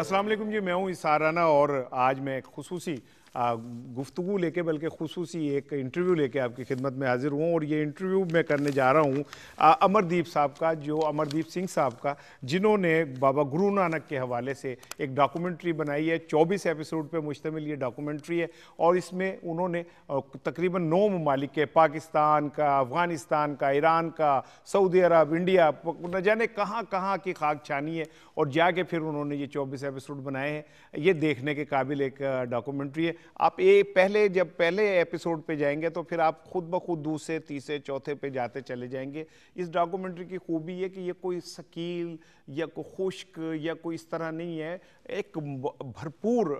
असलम जी मैं हूं इसाराना और आज मैं एक खसूसी गुफ्तु लेके बल्कि खसूसी एक इंटरव्यू लेके आपकी खिदमत में हाज़िर हूँ और ये इंटरव्यू मैं करने जा रहा हूँ अमरदीप साहब का जो अमरदीप सिंह साहब का जिन्होंने बाबा गुरु नानक के हवाले से एक डॉक्यूमेंट्री बनाई है चौबीस एपिसोड पर मुश्तमिल ये डॉक्यूमेंट्री है और इसमें उन्होंने तकरीबन नौ ममालिक के पाकिस्तान का अफ़गानिस्तान का ईरान का सऊदी अरब इंडिया न जाने कहाँ कहाँ की खाक छानी है और जाके फिर उन्होंने ये चौबीस एपिसोड बनाए हैं ये देखने के काबिल एक डॉक्यूमेंट्री है आप ये पहले जब पहले एपिसोड पे जाएंगे तो फिर आप खुद ब खुद दूसरे तीसरे चौथे पे जाते चले जाएंगे इस डॉक्यूमेंट्री की खूबी है कि ये कोई शकील या कोई खुश्क या कोई इस तरह नहीं है एक भरपूर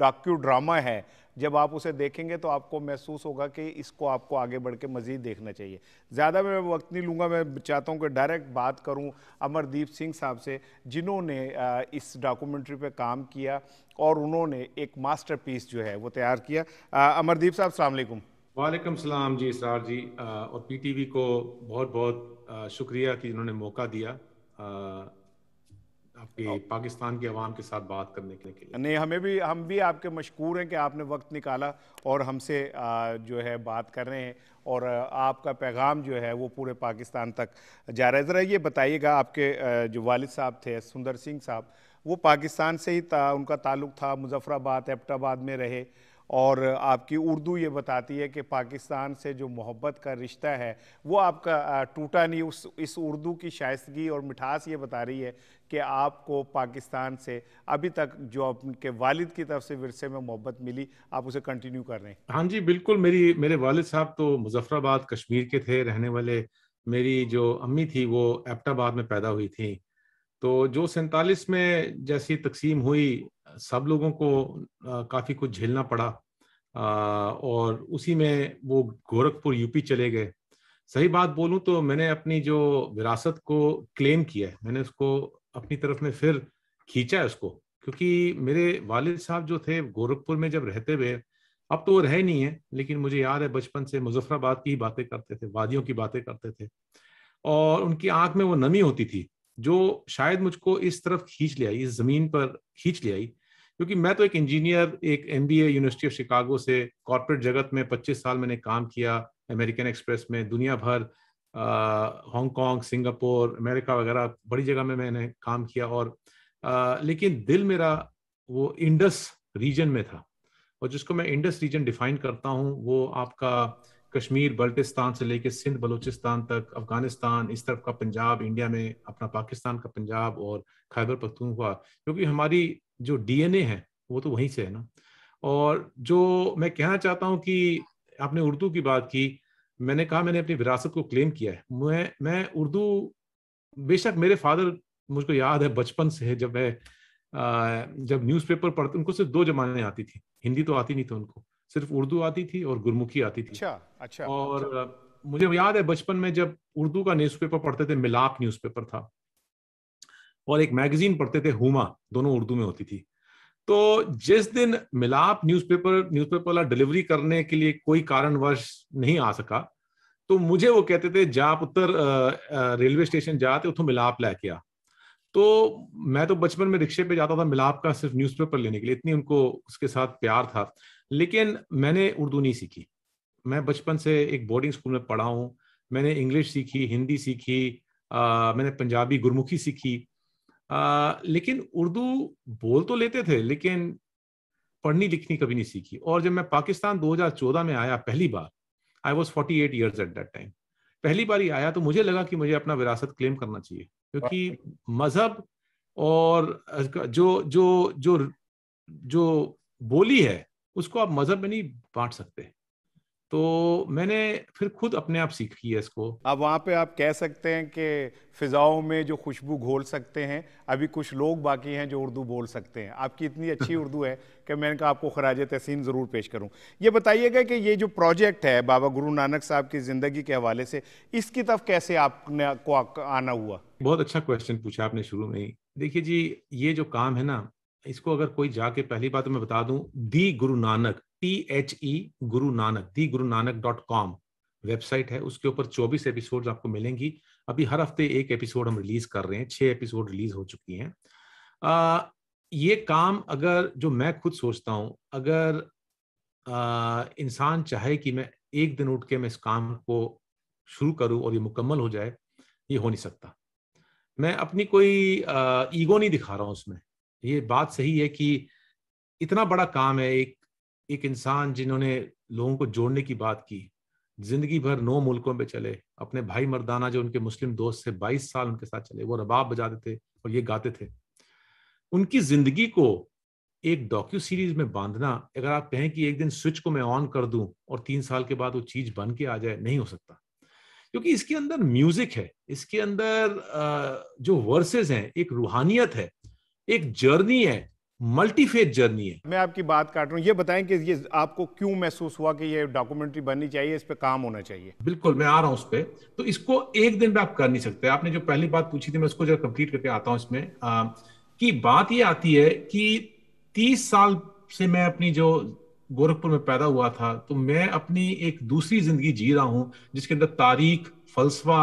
डॉक्यू ड्रामा है जब आप उसे देखेंगे तो आपको महसूस होगा कि इसको आपको आगे बढ़ के मज़ीद देखना चाहिए ज़्यादा मैं वक्त नहीं लूँगा मैं चाहता हूँ कि डायरेक्ट बात करूँ अमरदीप सिंह साहब से जिन्होंने इस डॉक्यूमेंट्री पर काम किया और उन्होंने एक पीस जो है वो तैयार किया अमरदीप साहब सलामकुम वालेकुम सलाम जी सार जी और वी को बहुत बहुत शुक्रिया कि इन्होंने मौका दिया आपके पाकिस्तान की आवाम के साथ बात करने के लिए नहीं हमें भी हम भी आपके मशहूर हैं कि आपने वक्त निकाला और हमसे जो है बात कर रहे हैं और आपका पैगाम जो है वो पूरे पाकिस्तान तक जा रहा है ज़रा ये बताइएगा आपके जो वालिद साहब थे सुंदर सिंह साहब वो पाकिस्तान से ही था उनका ताल्लुक़ था मुजफ़राबाद एबटाबाद में रहे और आपकी उर्दू ये बताती है कि पाकिस्तान से जो मोहब्बत का रिश्ता है वो आपका टूटा नहीं उस इस उर्दू की शायस्तगी और मिठास ये बता रही है कि आपको पाकिस्तान से अभी तक जो आपके वालिद की तरफ से विरसे में मोहब्बत मिली आप उसे कंटिन्यू कर रहे हैं हाँ जी बिल्कुल मेरी मेरे वालिद साहब तो मुजफ्फराबाद कश्मीर के थे रहने वाले मेरी जो अम्मी थी वो एपटाबाद में पैदा हुई थी तो जो सैतालीस में जैसी तकसीम हुई सब लोगों को काफ़ी कुछ झेलना पड़ा आ, और उसी में वो गोरखपुर यूपी चले गए सही बात बोलूं तो मैंने अपनी जो विरासत को क्लेम किया है मैंने उसको अपनी तरफ में फिर खींचा है उसको क्योंकि मेरे वालिद साहब जो थे गोरखपुर में जब रहते हुए अब तो वो रहे नहीं है लेकिन मुझे याद है बचपन से मुजफ्फराबाद की ही बातें करते थे वादियों की बातें करते थे और उनकी आंख में वो नमी होती थी जो शायद मुझको इस तरफ खींच ले आई इस ज़मीन पर खींच ले आई क्योंकि मैं तो एक इंजीनियर एक एम यूनिवर्सिटी ऑफ शिकागो से कॉरपोरेट जगत में 25 साल मैंने काम किया अमेरिकन एक्सप्रेस में दुनिया भर हांगकॉन्ग सिंगापुर अमेरिका वगैरह बड़ी जगह में मैंने काम किया और आ, लेकिन दिल मेरा वो इंडस रीजन में था और जिसको मैं इंडस रीजन डिफाइन करता हूँ वो आपका कश्मीर बल्टिस्तान से लेकर सिंध बलूचिस्तान तक अफगानिस्तान इस तरफ का पंजाब इंडिया में अपना पाकिस्तान का पंजाब और खैबर पख्तूनख्वा क्योंकि हमारी जो डीएनए है वो तो वहीं से है ना और जो मैं कहना चाहता हूँ कि आपने उर्दू की बात की मैंने कहा मैंने अपनी विरासत को क्लेम किया है मैं मैं उर्दू बेशक मेरे फादर मुझको याद है बचपन से है जब मैं जब न्यूज़पेपर पढ़ते उनको सिर्फ दो जमाने आती थी हिंदी तो आती नहीं थी उनको सिर्फ उर्दू आती थी और गुरमुखी आती थी अच्छा अच्छा और अच्छा। मुझे याद है बचपन में जब उर्दू का न्यूज़पेपर पढ़ते थे मिलाप न्यूज़पेपर था और एक मैगजीन पढ़ते थे हुमा दोनों उर्दू में होती थी तो जिस दिन मिलाप न्यूज़पेपर न्यूज़पेपर वाला डिलीवरी करने के लिए कोई कारणवश नहीं आ सका तो मुझे वो कहते थे जाप उत्तर रेलवे स्टेशन जाते उतो मिलाप लेके आ तो मैं तो बचपन में रिक्शे पे जाता था मिलाप का सिर्फ न्यूज़पेपर लेने के लिए इतनी उनको उसके साथ प्यार था लेकिन मैंने उर्दू नहीं सीखी मैं बचपन से एक बोर्डिंग स्कूल में पढ़ा हूँ मैंने इंग्लिश सीखी हिंदी सीखी आ, मैंने पंजाबी गुरमुखी सीखी लेकिन उर्दू बोल तो लेते थे लेकिन पढ़नी लिखनी कभी नहीं सीखी और जब मैं पाकिस्तान 2014 में आया पहली बार I was forty eight years at that time पहली बार ही आया तो मुझे लगा कि मुझे अपना विरासत क्लेम करना चाहिए क्योंकि मजहब और जो जो जो जो बोली है उसको आप मजहब में नहीं बांट सकते तो मैंने फिर खुद अपने आप सीख लिया इसको अब वहाँ पे आप कह सकते हैं कि फिजाओं में जो खुशबू घोल सकते हैं अभी कुछ लोग बाकी हैं जो उर्दू बोल सकते हैं आपकी इतनी अच्छी उर्दू है कि मैंने कहा आपको खराज तहसीन ज़रूर पेश करूँ ये बताइएगा कि ये जो प्रोजेक्ट है बाबा गुरु नानक साहब की ज़िंदगी के हवाले से इसकी तरफ कैसे आपने को आना हुआ बहुत अच्छा क्वेश्चन पूछा आपने शुरू में ही देखिए जी ये जो काम है ना इसको अगर कोई जाके पहली बात तो मैं बता दूं दी गुरु नानक टी एच ई गुरु नानक दी गुरु नानक डॉट कॉम वेबसाइट है उसके ऊपर 24 एपिसोड्स आपको मिलेंगी अभी हर हफ्ते एक एपिसोड हम रिलीज कर रहे हैं छह एपिसोड रिलीज हो चुकी हैं आ, ये काम अगर जो मैं खुद सोचता हूं अगर इंसान चाहे कि मैं एक दिन उठ के मैं इस काम को शुरू करूँ और ये मुकम्मल हो जाए ये हो नहीं सकता मैं अपनी कोई ईगो नहीं दिखा रहा हूं उसमें ये बात सही है कि इतना बड़ा काम है एक एक इंसान जिन्होंने लोगों को जोड़ने की बात की जिंदगी भर नौ मुल्कों पे चले अपने भाई मर्दाना जो उनके मुस्लिम दोस्त थे 22 साल उनके साथ चले वो रबाब बजाते थे और ये गाते थे उनकी जिंदगी को एक डॉक्यू सीरीज में बांधना अगर आप कहें कि एक दिन स्विच को मैं ऑन कर दूं और तीन साल के बाद वो चीज बन के आ जाए नहीं हो सकता क्योंकि इसके अंदर म्यूजिक है इसके अंदर जो वर्सेस हैं एक रूहानियत है एक जर्नी है मल्टीफेज जर्नी है मैं आपकी बात काट रहा हूं ये बताएं कि ये आपको क्यों महसूस हुआ कि ये डॉक्यूमेंट्री बननी चाहिए इस पर काम होना चाहिए बिल्कुल मैं आ रहा हूं उस पर तो इसको एक दिन में आप कर नहीं सकते आपने जो पहली बात पूछी थी मैं उसको जरा कंप्लीट करके आता हूं इसमें आ, कि बात ये आती है कि तीस साल से मैं अपनी जो गोरखपुर में पैदा हुआ था तो मैं अपनी एक दूसरी जिंदगी जी रहा हूं जिसके अंदर तारीख फलसफा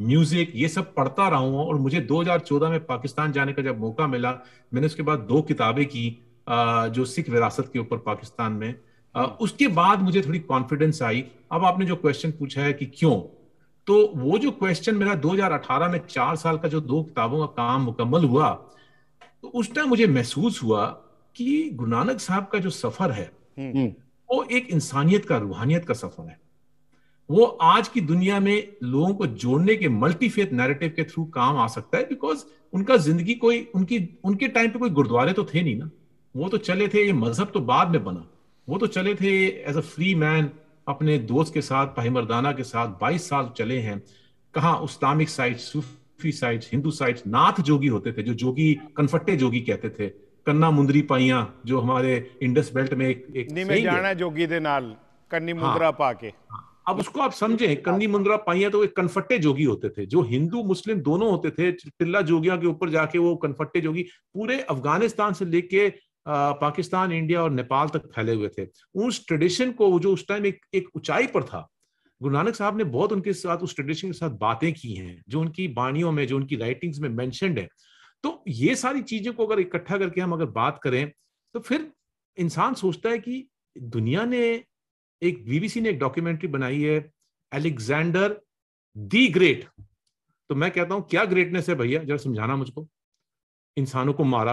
म्यूजिक ये सब पढ़ता रहा हूँ और मुझे 2014 में पाकिस्तान जाने का जब मौका मिला मैंने उसके बाद दो किताबें की जो सिख विरासत के ऊपर पाकिस्तान में हम्म। उसके बाद मुझे थोड़ी कॉन्फिडेंस आई अब आपने जो क्वेश्चन पूछा है कि क्यों तो वो जो क्वेश्चन मेरा 2018 में चार साल का जो दो किताबों का काम मुकम्मल हुआ तो उस टाइम मुझे महसूस हुआ कि गुरु नानक साहब का जो सफर है हम्म। वो एक इंसानियत का रूहानियत का सफर है वो आज की दुनिया में लोगों को जोड़ने के मल्टीफेथ नैरेटिव के थ्रू काम आ सकता है बिकॉज उनका जिंदगी कोई उनकी उनके टाइम पे कोई गुरुद्वारे तो थे नहीं ना वो तो चले थे ये मजहब तो बाद में बना वो तो चले थे एज अ फ्री मैन अपने दोस्त के साथ भाई मरदाना के साथ 22 साल चले हैं कहाँ उस्तामिक साइट सूफी साइट हिंदू साइट नाथ जोगी होते थे जो जोगी कनफट्टे जोगी कहते थे कन्ना मुंदरी पाइया जो हमारे इंडस बेल्ट में एक, एक में जाना जोगी दे नाल कन्नी मुद्रा हाँ, पाके हाँ, अब उसको आप समझें कन्नी मुंद्रा पाइया तो एक कन्फट्टे जोगी होते थे जो हिंदू मुस्लिम दोनों होते थे टिल्ला जोगिया के ऊपर जाके वो कन्फट्टे जोगी पूरे अफगानिस्तान से लेके पाकिस्तान इंडिया और नेपाल तक फैले हुए थे उस ट्रेडिशन को जो उस टाइम एक एक ऊंचाई पर था गुरु नानक साहब ने बहुत उनके साथ उस ट्रेडिशन के साथ बातें की हैं जो उनकी बाणियों में जो उनकी राइटिंग्स में मैंशनड है तो ये सारी चीजों को अगर इकट्ठा करके हम अगर बात करें तो फिर इंसान सोचता है कि दुनिया ने एक बीबीसी ने एक डॉक्यूमेंट्री बनाई है एलेक्सेंडर दी ग्रेट तो मैं कहता हूं क्या ग्रेटनेस है भैया जरा समझाना मुझको इंसानों को मारा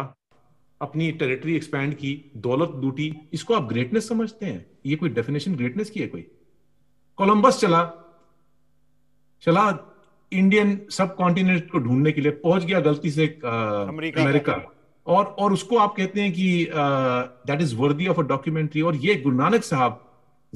अपनी टेरिटरी एक्सपैंड की दौलत लूटी इसको आप ग्रेटनेस समझते हैं ये कोई डेफिनेशन ग्रेटनेस की है कोई कोलंबस चला चला इंडियन सब कॉन्टिनेंट को ढूंढने के लिए पहुंच गया गलती से अमेरिका और और उसको आप कहते हैं कि that is worthy of a documentary और ये गुरु नानक साहब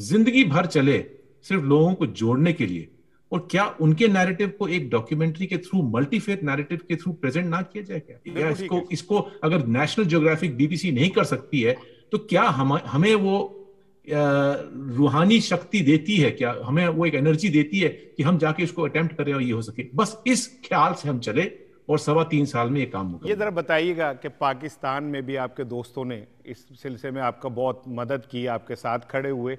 जिंदगी भर चले सिर्फ लोगों को जोड़ने के लिए और क्या उनके नैरेटिव को एक डॉक्यूमेंट्री के थ्रू मल्टीफेथ नैरेटिव के थ्रू प्रेजेंट ना किया जाए क्या या इसको इसको अगर नेशनल ज्योग्राफिक बीबीसी नहीं कर सकती है तो क्या हम हमें वो रूहानी शक्ति देती है क्या हमें वो एक एनर्जी देती है कि हम जाके इसको अटेम्प्ट करें और ये हो सके बस इस ख्याल से हम चले और सवा तीन साल में ये काम होगा ये जरा बताइएगा कि पाकिस्तान में भी आपके दोस्तों ने इस सिलसिले में आपका बहुत मदद की आपके साथ खड़े हुए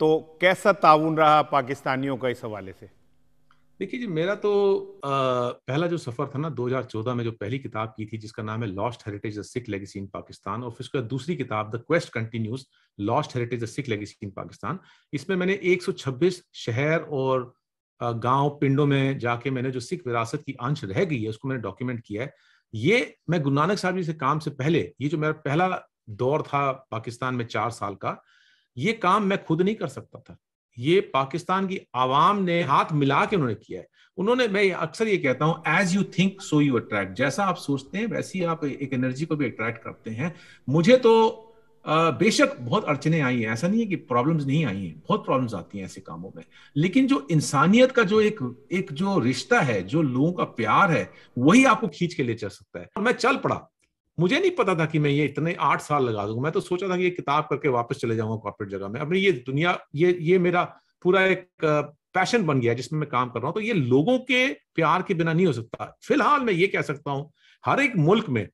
तो कैसा ताउन रहा पाकिस्तानियों का इस हवाले से देखिए जी मेरा तो आ, पहला जो सफ़र था ना 2014 में जो पहली किताब की थी जिसका नाम है lost heritage the Sikh legacy in Pakistan और फिर उसके बाद दूसरी किताब the quest continues lost heritage the Sikh legacy in Pakistan इसमें मैंने 126 शहर और गांव पिंडों में जाके मैंने जो सिख विरासत की अंश रह गई है उसको मैंने डॉक्यूमेंट किया है ये मैं गुरु नानक साहब जी से काम से पहले ये जो मेरा पहला दौर था पाकिस्तान में चार साल का ये काम मैं खुद नहीं कर सकता था ये पाकिस्तान की आवाम ने हाथ मिला के उन्होंने किया है उन्होंने मैं अक्सर ये कहता हूं as you think so you attract जैसा आप सोचते हैं वैसी आप एक एनर्जी को भी अट्रैक्ट करते हैं मुझे तो बेशक बहुत अड़चने आई हैं ऐसा नहीं है कि प्रॉब्लम्स नहीं आई हैं बहुत प्रॉब्लम्स आती हैं ऐसे कामों में लेकिन जो इंसानियत का जो एक एक जो रिश्ता है जो लोगों का प्यार है वही आपको खींच के ले चल सकता है मैं चल पड़ा मुझे नहीं पता था कि मैं ये इतने आठ साल लगा दूंगा मैं तो सोचा था कि ये किताब करके वापस चले जाऊंगा कॉर्पोरेट जगह में अपनी ये दुनिया ये ये मेरा पूरा एक पैशन बन गया जिसमें मैं काम कर रहा हूँ तो ये लोगों के प्यार के बिना नहीं हो सकता फिलहाल मैं ये कह सकता हूँ हर एक मुल्क में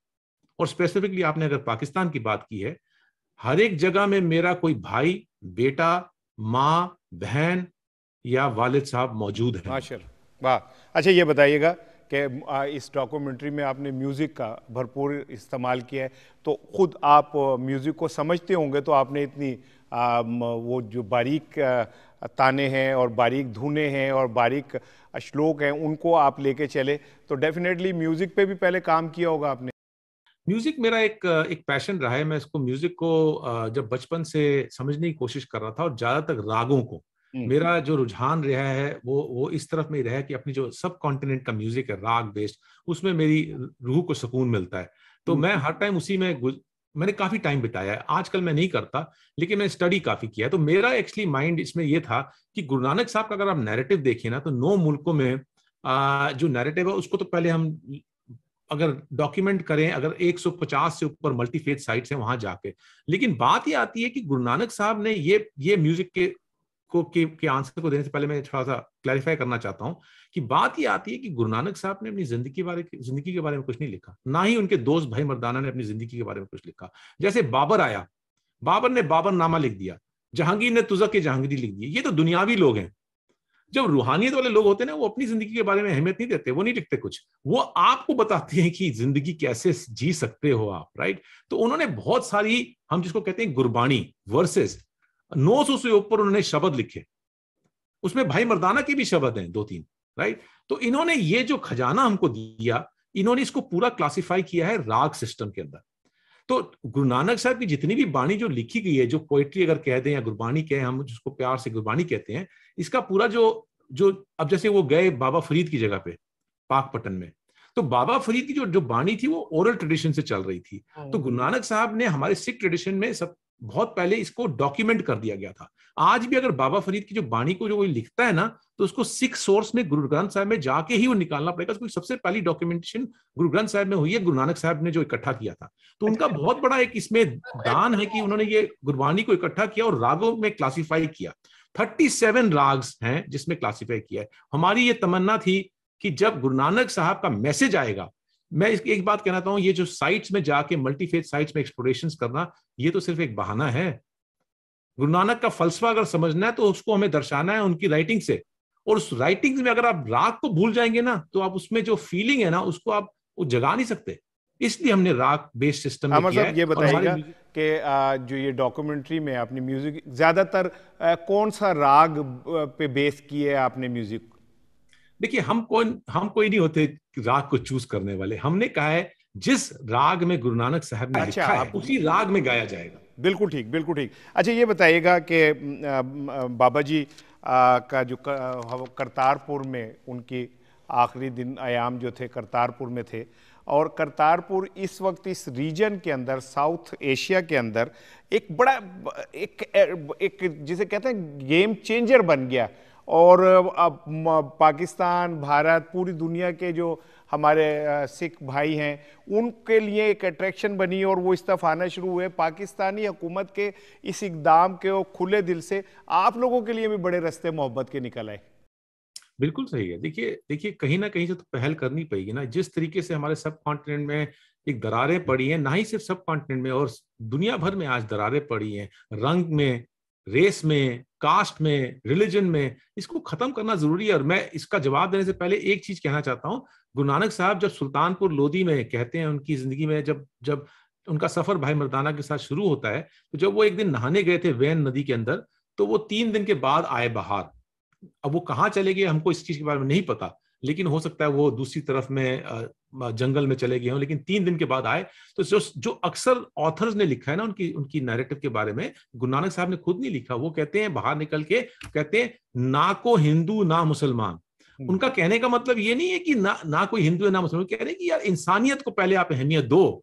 और स्पेसिफिकली आपने अगर पाकिस्तान की बात की है हर एक जगह में मेरा कोई भाई बेटा माँ बहन या वालिद साहब मौजूद है वाह अच्छा ये बताइएगा कि इस डॉक्यूमेंट्री में आपने म्यूज़िक का भरपूर इस्तेमाल किया है तो ख़ुद आप म्यूज़िक को समझते होंगे तो आपने इतनी आ, वो जो बारीक ताने हैं और बारीक धुने हैं और बारीक श्लोक हैं उनको आप लेके चले तो डेफिनेटली म्यूज़िक पे भी पहले काम किया होगा आपने म्यूजिक मेरा एक एक पैशन रहा है मैं इसको म्यूजिक को जब बचपन से समझने की कोशिश कर रहा था और ज्यादातर रागों को हम्म। मेरा जो रुझान रहा है वो वो इस तरफ में रहा है कि अपनी जो सब कॉन्टिनेंट का म्यूजिक है राग बेस्ड उसमें मेरी रूह को सुकून मिलता है तो हम्म। मैं हर टाइम उसी में मैंने काफी टाइम बिताया है आजकल मैं नहीं करता लेकिन मैंने स्टडी काफी किया तो मेरा एक्चुअली माइंड इसमें यह था कि गुरु नानक साहब का अगर आप नैरेटिव देखिए ना तो नौ मुल्कों में आ, जो नैरेटिव है उसको तो पहले हम अगर डॉक्यूमेंट करें अगर 150 से ऊपर मल्टीफेथ साइट्स हैं वहां जाके लेकिन बात ये आती है कि गुरु नानक साहब ने ये ये म्यूजिक के को के, के आंसर को देने से पहले मैं थोड़ा सा क्लैरिफाई करना चाहता हूँ कि बात ये आती है कि गुरु नानक साहब ने अपनी जिंदगी बारे जिंदगी के बारे में कुछ नहीं लिखा ना ही उनके दोस्त भाई मर्दाना ने अपनी जिंदगी के बारे में कुछ लिखा जैसे बाबर आया बाबर ने बाबर नामा लिख दिया जहांगीर ने तुजक के जहांगीरी लिख दी ये तो दुनियावी लोग हैं जब रूहानियत वाले लोग होते हैं ना वो अपनी जिंदगी के बारे में अहमियत नहीं देते वो नहीं लिखते कुछ वो आपको बताते हैं कि जिंदगी कैसे जी सकते हो आप राइट तो उन्होंने बहुत सारी हम जिसको कहते हैं गुरबाणी वर्सेस सौ से ऊपर उन्होंने शब्द लिखे उसमें भाई मर्दाना के भी शब्द हैं दो तीन राइट तो इन्होंने ये जो खजाना हमको दिया इन्होंने इसको पूरा क्लासिफाई किया है राग सिस्टम के अंदर तो गुरु नानक साहब की जितनी भी बाणी जो लिखी गई है जो पोइट्री अगर कह दें या गुरबाणी कहें हम जिसको प्यार से गुरबाणी कहते हैं इसका पूरा जो जो अब जैसे वो गए बाबा फरीद की जगह पे पाकपटन में तो बाबा फरीद की जो जो बाणी थी वो ओरल ट्रेडिशन से चल रही थी हाँ। तो गुरु नानक साहब ने हमारे सिख ट्रेडिशन में सब बहुत पहले इसको डॉक्यूमेंट कर दिया गया था आज भी अगर बाबा फरीद की जो बाणी को जो कोई लिखता है ना तो उसको सिख सोर्स में गुरु ग्रंथ साहब में जाके ही वो निकालना पड़ेगा क्योंकि सबसे पहली डॉक्यूमेंटेशन गुरु ग्रंथ साहब में हुई है गुरु नानक साहब ने जो इकट्ठा किया था तो उनका अच्छा। बहुत बड़ा एक इसमें दान है कि उन्होंने ये गुरबाणी को इकट्ठा किया और रागों में क्लासीफाई किया थर्टी सेवन राग्स हैं जिसमें क्लासीफाई किया है हमारी ये तमन्ना थी कि जब गुरु नानक साहब का मैसेज आएगा मैं इसकी एक बात कहना चाहूँ ये जो साइट्स में जाके मल्टी साइट्स में एक्सप्लोरेशन करना ये तो सिर्फ एक बहाना है गुरु नानक का फलसफा अगर समझना है तो उसको हमें दर्शाना है उनकी राइटिंग से और उस राइटिंग में अगर आप राग को भूल जाएंगे ना तो आप उसमें जो फीलिंग है ना उसको आप वो जगा नहीं सकते इसलिए हमने राग बेस्ड सिस्टम में किया ये बताएगा कि जो ये डॉक्यूमेंट्री में आपने म्यूजिक ज्यादातर कौन सा राग पे बेस किया है आपने म्यूजिक देखिए हम कौन हम कोई नहीं होते राग को चूज करने वाले हमने कहा है जिस राग में गुरु नानक साहब ने अच्छा, लिखा है उसी राग में गाया जाएगा बिल्कुल ठीक बिल्कुल ठीक अच्छा ये बताइएगा कि बाबा जी आ, का जो करतारपुर में उनकी आखिरी दिन आयाम जो थे करतारपुर में थे और करतारपुर इस वक्त इस रीजन के अंदर साउथ एशिया के अंदर एक बड़ा एक एक जिसे कहते हैं गेम चेंजर बन गया और अब पाकिस्तान भारत पूरी दुनिया के जो हमारे सिख भाई हैं उनके लिए एक अट्रैक्शन बनी और वो इस्तीफा आना शुरू हुए पाकिस्तानी हुकूमत के इस इकदाम के और खुले दिल से आप लोगों के लिए भी बड़े रस्ते मोहब्बत के निकल आए बिल्कुल सही है देखिए देखिए कहीं ना कहीं से तो पहल करनी पड़ेगी ना जिस तरीके से हमारे सब कॉन्टिनेंट में एक दरारें पड़ी हैं ना ही सिर्फ सब कॉन्टिनेंट में और दुनिया भर में आज दरारें पड़ी हैं रंग में रेस में कास्ट में रिलीजन में इसको खत्म करना जरूरी है और मैं इसका जवाब देने से पहले एक चीज कहना चाहता हूँ गुरु नानक साहब जब सुल्तानपुर लोधी में कहते हैं उनकी जिंदगी में जब जब उनका सफर भाई मर्दाना के साथ शुरू होता है तो जब वो एक दिन नहाने गए थे वैन नदी के अंदर तो वो तीन दिन के बाद आए बाहर अब वो कहाँ चले गए हमको इस चीज के बारे में नहीं पता लेकिन हो सकता है वो दूसरी तरफ में जंगल में चले गए हों लेकिन तीन दिन के बाद आए तो जो जो अक्सर ऑथर्स ने लिखा है ना उनकी उनकी नैरेटिव के बारे में गुरु नानक साहब ने खुद नहीं लिखा वो कहते हैं बाहर निकल के कहते हैं ना को हिंदू ना मुसलमान हम्म। उनका कहने का मतलब ये नहीं है कि ना ना कोई हिंदू है ना मुसलमान कह रहे हैं कि यार इंसानियत को पहले आप अहमियत दो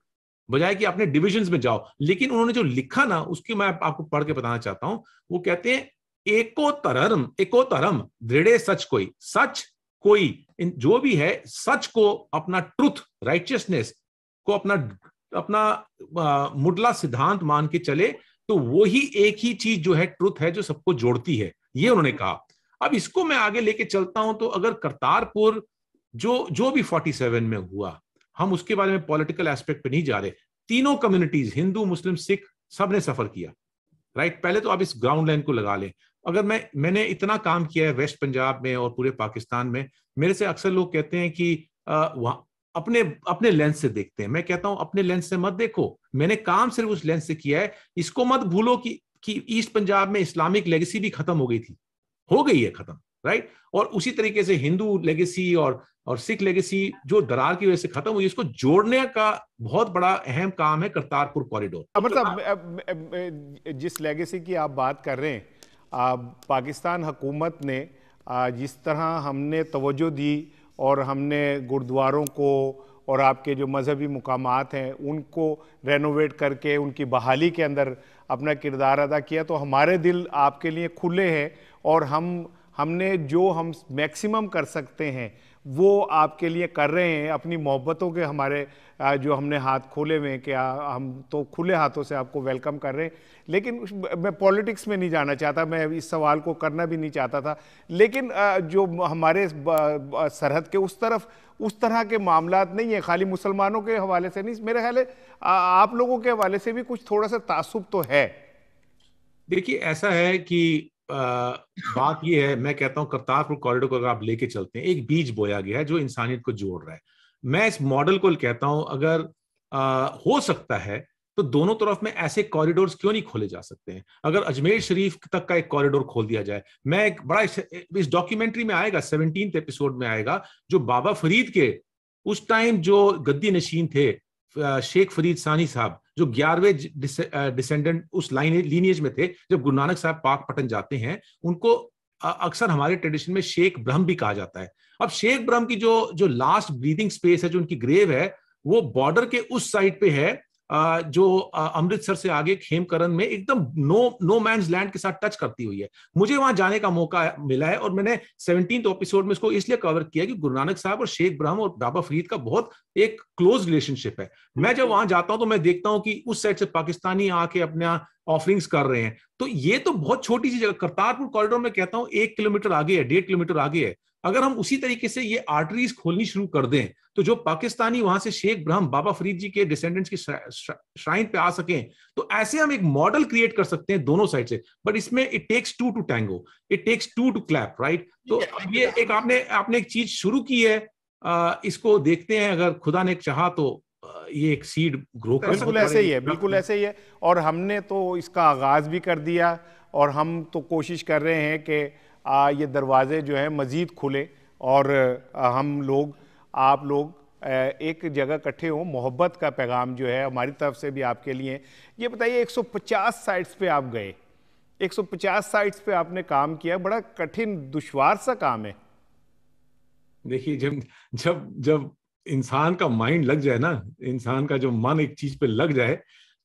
बजाय कि अपने डिविजन में जाओ लेकिन उन्होंने जो लिखा ना उसकी मैं आपको पढ़ के बताना चाहता हूं वो कहते हैं एकोतरम एकोतरम दृढ़ सच कोई सच कोई इन जो भी है सच को अपना ट्रुथ राइटियसनेस को अपना अपना मुडला सिद्धांत मान के चले तो वो ही एक ही चीज जो है ट्रुथ है जो सबको जोड़ती है ये उन्होंने कहा अब इसको मैं आगे लेके चलता हूं तो अगर करतारपुर जो जो भी 47 में हुआ हम उसके बारे में पॉलिटिकल एस्पेक्ट पे नहीं जा रहे तीनों कम्युनिटीज हिंदू मुस्लिम सिख सब ने सफर किया राइट पहले तो आप इस ग्राउंड लाइन को लगा लें अगर मैं मैंने इतना काम किया है वेस्ट पंजाब में और पूरे पाकिस्तान में मेरे से अक्सर लोग कहते हैं कि वहाँ अपने अपने लेंस से देखते हैं मैं कहता हूं अपने लेंस से मत देखो मैंने काम सिर्फ उस लेंस से किया है इसको मत भूलो कि कि ईस्ट पंजाब में इस्लामिक लेगेसी भी खत्म हो गई थी हो गई है खत्म राइट और उसी तरीके से हिंदू लेगेसी और और सिख लेगेसी जो दरार की वजह से खत्म हुई इसको जोड़ने का बहुत बड़ा अहम काम है करतारपुर कॉरिडोर मतलब तो जिस लेगेसी की आप बात कर रहे हैं पाकिस्तान हकूमत ने जिस तरह हमने तोजो दी और हमने गुरुद्वारों को और आपके जो मजहबी मकाम हैं उनको रेनोवेट करके उनकी बहाली के अंदर अपना किरदार अदा किया तो हमारे दिल आपके लिए खुले हैं और हम हमने जो हम मैक्सिमम कर सकते हैं वो आपके लिए कर रहे हैं अपनी मोहब्बतों के हमारे जो हमने हाथ खोले हुए हैं कि हम तो खुले हाथों से आपको वेलकम कर रहे हैं लेकिन मैं पॉलिटिक्स में नहीं जाना चाहता मैं इस सवाल को करना भी नहीं चाहता था लेकिन जो हमारे सरहद के उस तरफ उस तरह के मामला नहीं है खाली मुसलमानों के हवाले से नहीं मेरे ख्याल आप लोगों के हवाले से भी कुछ थोड़ा सा तासुब तो है देखिए ऐसा है कि बात यह है मैं कहता हूँ करतारपुर कॉरिडोर को अगर आप लेके चलते हैं एक बीज बोया गया है जो इंसानियत को जोड़ रहा है मैं इस मॉडल को कहता हूं अगर आ, हो सकता है तो दोनों तरफ में ऐसे कॉरिडोर क्यों नहीं खोले जा सकते हैं अगर अजमेर शरीफ तक का एक कॉरिडोर खोल दिया जाए मैं एक बड़ा इस डॉक्यूमेंट्री में आएगा सेवनटीन एपिसोड में आएगा जो बाबा फरीद के उस टाइम जो गद्दी नशीन थे शेख फरीद सानी साहब जो ग्यारहवें डिसेंडेंट उस लाइन लीनियज में थे जब गुरु नानक साहब पाक पटन जाते हैं उनको अक्सर हमारे ट्रेडिशन में शेख ब्रह्म भी कहा जाता है अब शेख ब्रह्म की जो जो लास्ट ब्रीदिंग स्पेस है जो उनकी ग्रेव है वो बॉर्डर के उस साइड पे है जो अमृतसर से आगे खेमकरन में एकदम नो नो मैं लैंड के साथ टच करती हुई है मुझे वहां जाने का मौका मिला है और मैंने सेवनटीन एपिसोड में इसको इसलिए कवर किया कि गुरु नानक साहब और शेख ब्रह्म और बाबा फरीद का बहुत एक क्लोज रिलेशनशिप है मैं जब वहां जाता हूं तो मैं देखता हूं कि उस साइड से पाकिस्तानी आके अपना ऑफरिंग्स कर रहे हैं तो ये तो बहुत छोटी सी जगह करतारपुर कॉरिडोर में कहता हूँ एक किलोमीटर आगे है डेढ़ किलोमीटर आगे है अगर हम उसी तरीके से ये आर्टरीज खोलनी शुरू कर दें तो जो पाकिस्तानी वहां से शेख ब्रह्म बाबा फरीद जी के डिसेंडेंट्स के श्राइन पे आ सके तो ऐसे हम एक मॉडल क्रिएट कर सकते हैं दोनों साइड से बट इसमें it takes two to tango it takes two to clap right तो ये एक आपने आपने एक चीज शुरू की है इसको देखते हैं अगर खुदा ने चाह तो ये एक सीड ग्रो कर बिल्कुल ऐसे ही है बिल्कुल ऐसे ही है और हमने तो इसका आगाज भी कर दिया और हम तो कोशिश कर रहे हैं कि आ, ये दरवाज़े जो हैं मज़ीद खुलें और आ, हम लोग आप लोग एक जगह इकट्ठे हों मोहब्बत का पैगाम जो है हमारी तरफ से भी आपके लिए ये बताइए 150 साइट्स पे आप गए 150 साइट्स पे आपने काम किया बड़ा कठिन दुशवार सा काम है देखिए जब जब जब इंसान का माइंड लग जाए ना इंसान का जो मन एक चीज पे लग जाए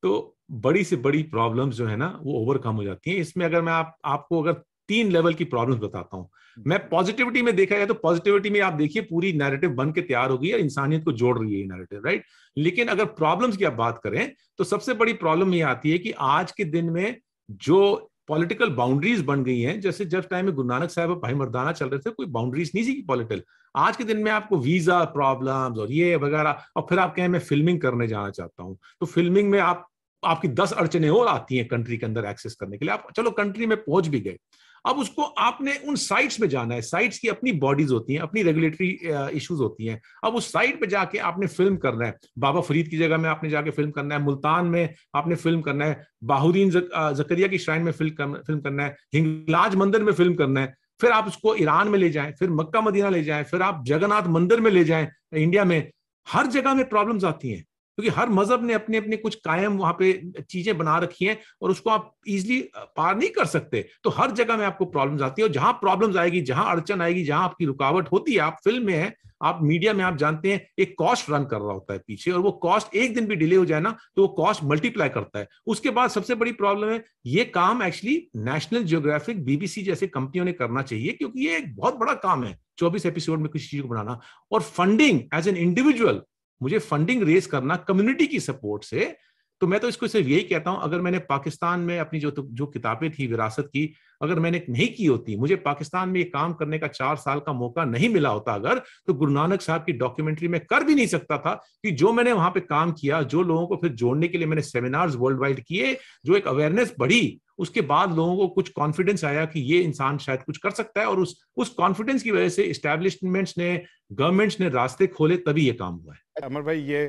तो बड़ी से बड़ी प्रॉब्लम्स जो है ना वो ओवरकम हो जाती हैं इसमें अगर मैं आप आपको अगर तीन लेवल की प्रॉब्लम्स बताता हूं मैं पॉजिटिविटी में देखा जाए तो पॉजिटिविटी में आप देखिए पूरी नैरेटिव बन के तैयार होगी और इंसानियत को जोड़ रही है ये नैरेटिव राइट लेकिन अगर प्रॉब्लम्स की आप बात करें तो सबसे बड़ी प्रॉब्लम ये आती है कि आज के दिन में जो पॉलिटिकल बाउंड्रीज बन गई हैं जैसे जब टाइम में गुरु नानक साहब और भाई मर्दाना चल रहे थे कोई बाउंड्रीज नहीं थी पॉलिटिकल आज के दिन में आपको वीजा प्रॉब्लम्स और ये वगैरह और फिर आप कहें मैं फिल्मिंग करने जाना चाहता हूँ तो फिल्मिंग में आप आपकी दस अड़चने और आती हैं कंट्री के अंदर एक्सेस करने के लिए आप चलो कंट्री में पहुंच भी गए अब उसको आपने उन साइट्स पे जाना है साइट्स की अपनी बॉडीज होती हैं अपनी रेगुलेटरी इश्यूज uh, होती हैं अब उस साइट पे जाके आपने फिल्म करना है बाबा फरीद की जगह में आपने जाके फिल्म करना है मुल्तान में आपने फिल्म करना है बाहुद्दीन जक, uh, जकरिया की श्राइन में फिल्म करना है हिंगलाज मंदिर में फिल्म करना है फिर आप उसको ईरान में ले जाएं फिर मक्का मदीना ले जाएं फिर आप जगन्नाथ मंदिर में ले जाएं इंडिया में हर जगह में प्रॉब्लम्स आती हैं क्योंकि हर मजहब ने अपने अपने कुछ कायम वहां पे चीजें बना रखी हैं और उसको आप इजिली पार नहीं कर सकते तो हर जगह में आपको प्रॉब्लम आती है और जहां प्रॉब्लम आएगी जहां अड़चन आएगी जहां आपकी रुकावट होती है आप फिल्म में है आप मीडिया में आप जानते हैं एक कॉस्ट रन कर रहा होता है पीछे और वो कॉस्ट एक दिन भी डिले हो जाए ना तो वो कॉस्ट मल्टीप्लाई करता है उसके बाद सबसे बड़ी प्रॉब्लम है ये काम एक्चुअली नेशनल जियोग्राफिक बीबीसी जैसे कंपनियों ने करना चाहिए क्योंकि ये एक बहुत बड़ा काम है चौबीस एपिसोड में किसी चीज को बनाना और फंडिंग एज एन इंडिविजुअल मुझे फंडिंग रेज करना कम्युनिटी की सपोर्ट से तो मैं तो इसको सिर्फ यही कहता हूं अगर मैंने पाकिस्तान में अपनी जो तो, जो किताबें थी विरासत की अगर मैंने नहीं की होती मुझे पाकिस्तान में ये काम करने का चार साल का मौका नहीं मिला होता अगर तो गुरु नानक साहब की डॉक्यूमेंट्री में कर भी नहीं सकता था कि जो मैंने वहां पे काम किया जो लोगों को फिर जोड़ने के लिए मैंने सेमिनार्स वर्ल्ड वाइड किए जो एक अवेयरनेस बढ़ी उसके बाद लोगों को कुछ कॉन्फिडेंस आया कि ये इंसान शायद कुछ कर सकता है और उस उस कॉन्फिडेंस की वजह से इस्टेब्लिशमेंट्स ने गवर्नमेंट्स ने रास्ते खोले तभी ये काम हुआ है अमर भाई ये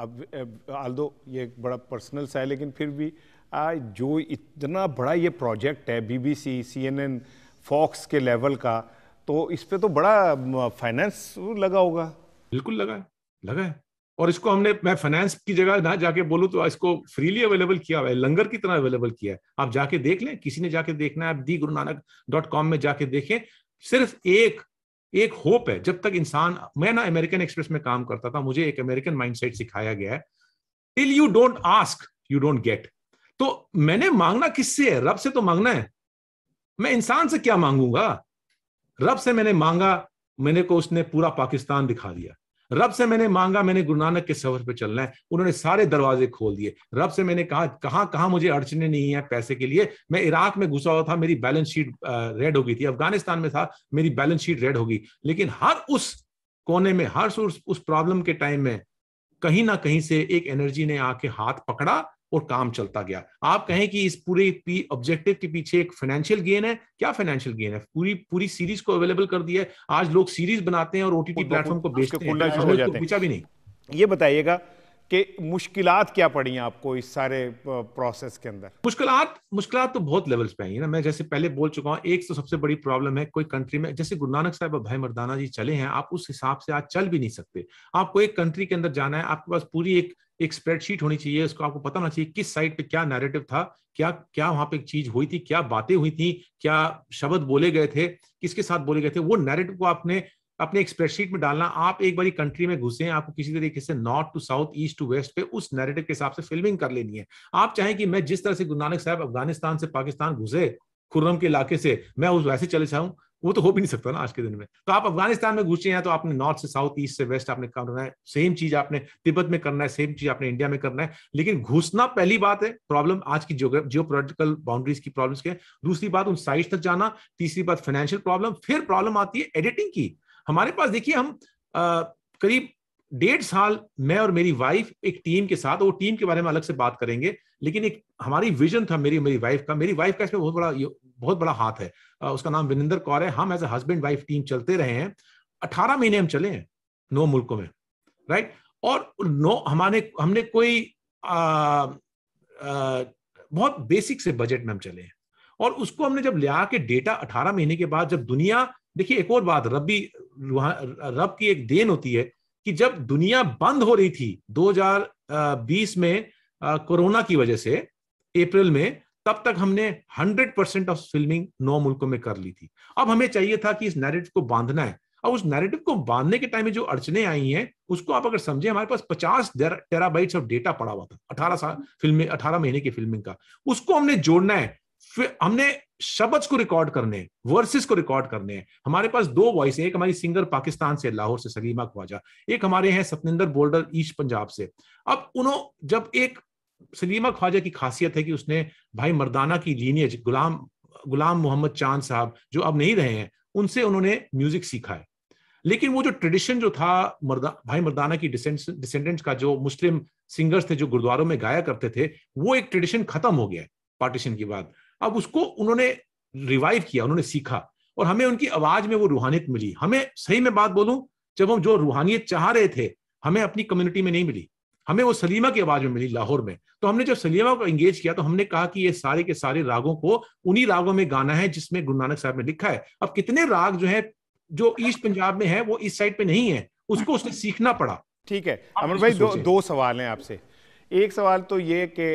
अब आल दो ये एक बड़ा पर्सनल सा है लेकिन फिर भी आ, जो इतना बड़ा ये प्रोजेक्ट है बीबीसी सीएनएन फॉक्स के लेवल का तो इस पर तो बड़ा फाइनेंस लगा होगा बिल्कुल लगा है लगा है और इसको हमने मैं फाइनेंस की जगह ना जाके बोलूँ तो इसको फ्रीली अवेलेबल किया हुआ है लंगर की तरह अवेलेबल किया है आप जाके देख लें किसी ने जाके देखना है आप दी गुरु नानक डॉट कॉम में जाके देखें सिर्फ एक एक होप है जब तक इंसान मैं ना अमेरिकन एक्सप्रेस में काम करता था मुझे एक अमेरिकन माइंडसेट सिखाया गया है till you don't ask you don't get तो मैंने मांगना किससे है रब से तो मांगना है मैं इंसान से क्या मांगूंगा रब से मैंने मांगा मैंने को उसने पूरा पाकिस्तान दिखा दिया रब से मैंने मांगा मैंने गुरु नानक के सफर पे चलना है उन्होंने सारे दरवाजे खोल दिए रब से मैंने कहा कहाँ कहाँ मुझे अड़चने नहीं है पैसे के लिए मैं इराक में घुसा हुआ था मेरी बैलेंस शीट रेड हो गई थी अफगानिस्तान में था मेरी बैलेंस शीट रेड होगी लेकिन हर उस कोने में हर उस प्रॉब्लम के टाइम में कहीं ना कहीं से एक एनर्जी ने आके हाथ पकड़ा और काम चलता गया आप कहें कि इस पूरे ऑब्जेक्टिव के पीछे एक फाइनेंशियल गेन है क्या फाइनेंशियल गेन है पूरी पूरी सीरीज को अवेलेबल कर दिया है आज लोग सीरीज बनाते हैं और ओटीटी प्लेटफॉर्म को बेचते हैं पूछा भी नहीं ये बताइएगा कि मुश्किल क्या पड़ी हैं आपको इस सारे प्रोसेस के अंदर मुश्किल मुश्किल तो बहुत लेवल्स पे आई है ना मैं जैसे पहले बोल चुका हूँ एक तो सबसे बड़ी प्रॉब्लम है कोई कंट्री में जैसे गुरु नानक साहब और भाई मरदाना जी चले हैं आप उस हिसाब से आज चल भी नहीं सकते आपको एक कंट्री के अंदर जाना है आपके पास पूरी एक एक स्प्रेडशीट होनी चाहिए उसको आपको पता होना चाहिए किस साइड पे क्या नैरेटिव था क्या क्या वहां पे एक चीज हुई थी क्या बातें हुई थी क्या शब्द बोले गए थे किसके साथ बोले गए थे वो नैरेटिव को आपने अपने एक स्प्रेडशीट में डालना आप एक बार कंट्री में घुसे आपको किसी तरीके से north to south east to west पे उस नैरेटिव के हिसाब से फिल्मिंग कर लेनी है आप चाहें कि मैं जिस तरह से गुरु नानक साहब अफगानिस्तान से पाकिस्तान घुसे खुर्रम के इलाके से मैं उस वैसे चले जाऊं वो तो हो भी नहीं सकता ना आज के दिन में तो आप अफगानिस्तान में घुसे हैं तो आपने नॉर्थ से साउथ ईस्ट से वेस्ट आपने करना है सेम चीज आपने तिब्बत में करना है सेम चीज आपने इंडिया में करना है लेकिन घुसना पहली बात है प्रॉब्लम आज की जियो पोलिटिकल बाउंड्रीज की प्रॉब्लम के दूसरी बात उन साइड तक जाना तीसरी बात फाइनेंशियल प्रॉब्लम फिर प्रॉब्लम आती है एडिटिंग की हमारे पास देखिए हम करीब डेढ़ साल मैं और मेरी वाइफ एक टीम के साथ वो टीम के बारे में अलग से बात करेंगे लेकिन एक हमारी विजन था मेरी मेरी वाइफ का मेरी वाइफ का इसमें बहुत बड़ा बहुत बड़ा हाथ है उसका नाम विनिंदर कौर है हम as a husband wife team चलते रहे हैं अठारह महीने हम चले हैं नौ मुल्कों में राइट और नो हमारे हमने कोई आ, आ, बहुत बेसिक से बजट में हम चले हैं और उसको हमने जब लिया के डेटा अठारह महीने के बाद जब दुनिया देखिए एक और बात रबी रब की एक देन होती है कि जब दुनिया बंद हो रही थी 2020 में कोरोना की वजह से अप्रैल में तब तक हमने 100 परसेंट ऑफ फिल्मिंग नौ मुल्कों में कर ली थी अब हमें चाहिए था कि इस नैरेटिव को बांधना है अब उस नैरेटिव को बांधने के टाइम में जो अड़चने आई हैं उसको आप अगर समझे हमारे पास पचास टेराबाइट्स ऑफ डेटा पड़ा हुआ था अठारह साल फिल्म अठारह महीने की फिल्मिंग का उसको हमने जोड़ना है फिर हमने शब्द को रिकॉर्ड करने वर्सेस को रिकॉर्ड करने हैं हमारे पास दो वॉइस है एक हमारी सिंगर पाकिस्तान से लाहौर से सलीमा ख्वाजा एक हमारे हैं सतनिंदर बोल्डर ईस्ट पंजाब से अब उन्होंने जब एक सलीमा ख्वाजा की खासियत है कि उसने भाई मर्दाना की लीनियज गुलाम गुलाम मोहम्मद चांद साहब जो अब नहीं रहे हैं उनसे उन्होंने म्यूजिक सीखा है लेकिन वो जो ट्रेडिशन जो था मर्दा भाई मर्दाना की डिसेंडेंट्स का जो मुस्लिम सिंगर्स थे जो गुरुद्वारों में गाया करते थे वो एक ट्रेडिशन खत्म हो गया है पार्टीशन के बाद अब उसको उन्होंने रिवाइव किया उन्होंने सीखा और हमें उनकी आवाज में वो रूहानियत मिली हमें सही में बात बोलूं जब हम जो रूहानियत चाह रहे थे हमें अपनी कम्युनिटी में नहीं मिली हमें वो सलीमा की आवाज में मिली लाहौर में तो हमने जब सलीमा को एंगेज किया तो हमने कहा कि ये सारे के सारे रागों को उन्हीं रागों में गाना है जिसमें गुरु नानक साहब ने लिखा है अब कितने राग जो है जो ईस्ट पंजाब में है वो इस साइड पे नहीं है उसको उसने सीखना पड़ा ठीक है अमर भाई दो, दो सवाल हैं आपसे एक सवाल तो ये कि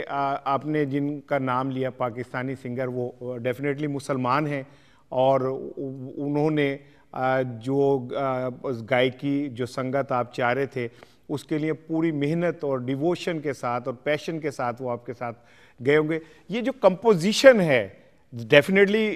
आपने जिनका नाम लिया पाकिस्तानी सिंगर वो डेफिनेटली मुसलमान हैं और उन्होंने जो गायकी जो संगत आप चाह रहे थे उसके लिए पूरी मेहनत और डिवोशन के साथ और पैशन के साथ वो आपके साथ गए होंगे ये जो कंपोजिशन है डेफिनेटली